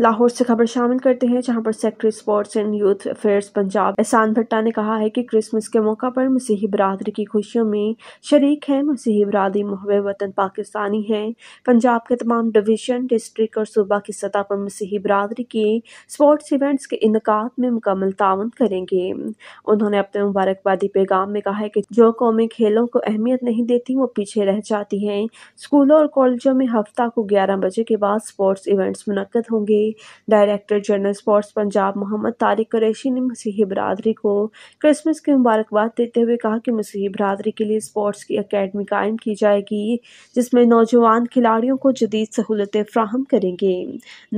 लाहौर से खबर शामिल करते हैं जहां पर secretary sports and youth affairs Punjab Ehsan Bhatta ने कहा है कि क्रिसमस के मौका पर मसीही बरदरी की खुशियों में शरीक हैं मसीही बरदरी महब वतन पाकिस्तानी हैं पंजाब के तमाम डिवीजन डिस्ट्रिक्ट और सूबा की सतह पर मसीही बरदरी के स्पोर्ट्स इवेंट्स के इनका में मुकम्मल तावन करेंगे उन्होंने अपने मुबारकबादी पैगाम में कहा है कि जो कौमें खेलों को अहमियत नहीं देती वो पीछे रह जाती हैं स्कूलों और कॉलेजों में हफ्ता को ग्यारह बजे के बाद स्पोर्ट्स इवेंट्स मुनद होंगे director general sports Punjab Mohammad Tariq Qureshi ने मसीही बरदरी को क्रिसमस की मुबारकबाद देते हुए कहा कि मसीही बरदरी के लिए स्पोर्ट्स की अकेडमी कायम की जाएगी जिसमें नौजवान खिलाड़ियों को जदीद सहूलतें फ्राहम करेंगे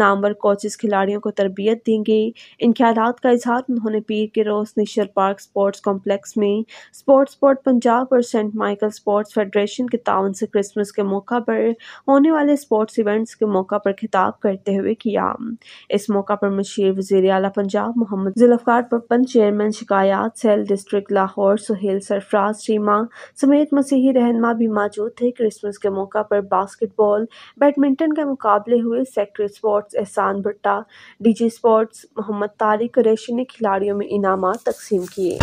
नामवर कोचेस खिलाड़ियों को तरबियत देंगे इन ख्याल का इजहार उन्होंने पीर के रोज नेशनल पार्क स्पोर्ट्स कॉम्प्लेक्स में स्पोर्ट्स बोर्ड पंजाब और सेंट माइकल स्पोर्ट्स फेडरेशन के तावन से क्रिसमस के मौका पर होने वाले स्पोर्ट्स इवेंट्स के मौका पर खिताब करते हुए किया शाम इस मौका पर मुशीर वजीर अला पंजाब मोहम्मद जुल्फकार पपन चेयरमैन शिकायत सेल डिस्ट्रिक्ट लाहौर सुहेल सरफराज चीमा समेत मसीही रहनमा भी मौजूद थे क्रिसमस के मौका पर बास्केटबॉल बैडमिंटन के मुकाबले हुए secretary sports Ehsan Bhatta DG sports Mohammad Tariq रेशी ने खिलाड़ियों में इनाम तकसीम किए